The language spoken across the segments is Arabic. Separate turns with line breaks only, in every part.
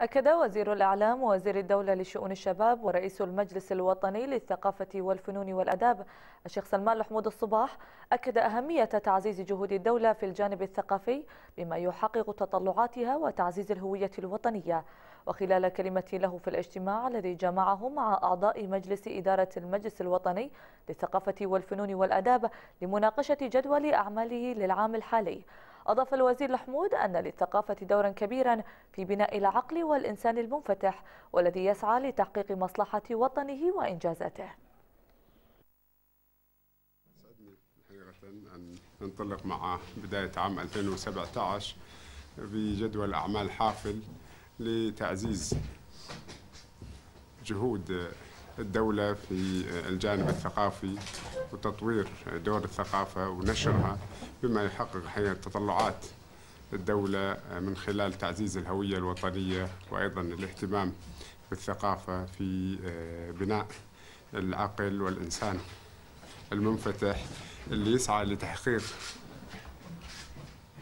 أكد وزير الإعلام ووزير الدولة لشؤون الشباب ورئيس المجلس الوطني للثقافة والفنون والأداب الشيخ سلمان الحمود الصباح أكد أهمية تعزيز جهود الدولة في الجانب الثقافي بما يحقق تطلعاتها وتعزيز الهوية الوطنية وخلال كلمة له في الاجتماع الذي جمعه مع أعضاء مجلس إدارة المجلس الوطني للثقافة والفنون والأداب لمناقشة جدول أعماله للعام الحالي أضاف الوزير الحمود أن للثقافة دورا كبيرا في بناء العقل والإنسان المنفتح والذي يسعى لتحقيق مصلحة وطنه وإنجازاته
أن ننطلق مع بداية عام 2017 بجدول أعمال حافل لتعزيز جهود الدولة في الجانب الثقافي وتطوير دور الثقافة ونشرها بما يحقق حقيقة تطلعات الدولة من خلال تعزيز الهوية الوطنية وأيضا الاهتمام بالثقافة في آه، بناء العقل والإنسان المنفتح اللي يسعى لتحقيق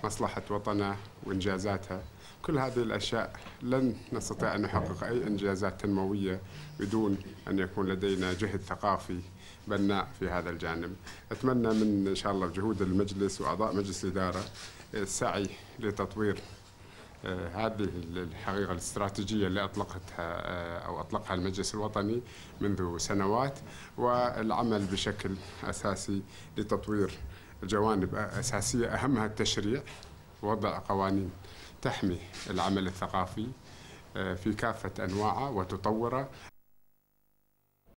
مصلحة وطنه وإنجازاتها كل هذه الأشياء لن نستطيع أن نحقق أي إنجازات تنموية بدون أن يكون لدينا جهد ثقافي بناء في هذا الجانب أتمنى من إن شاء الله جهود المجلس وأعضاء مجلس الإدارة السعي لتطوير آه، هذه الحقيقة الاستراتيجية اللي أطلقتها آه، أو أطلقها المجلس الوطني منذ سنوات والعمل بشكل أساسي لتطوير جوانب أساسية أهمها التشريع وضع قوانين تحمي العمل الثقافي آه، في كافة أنواعه وتطوره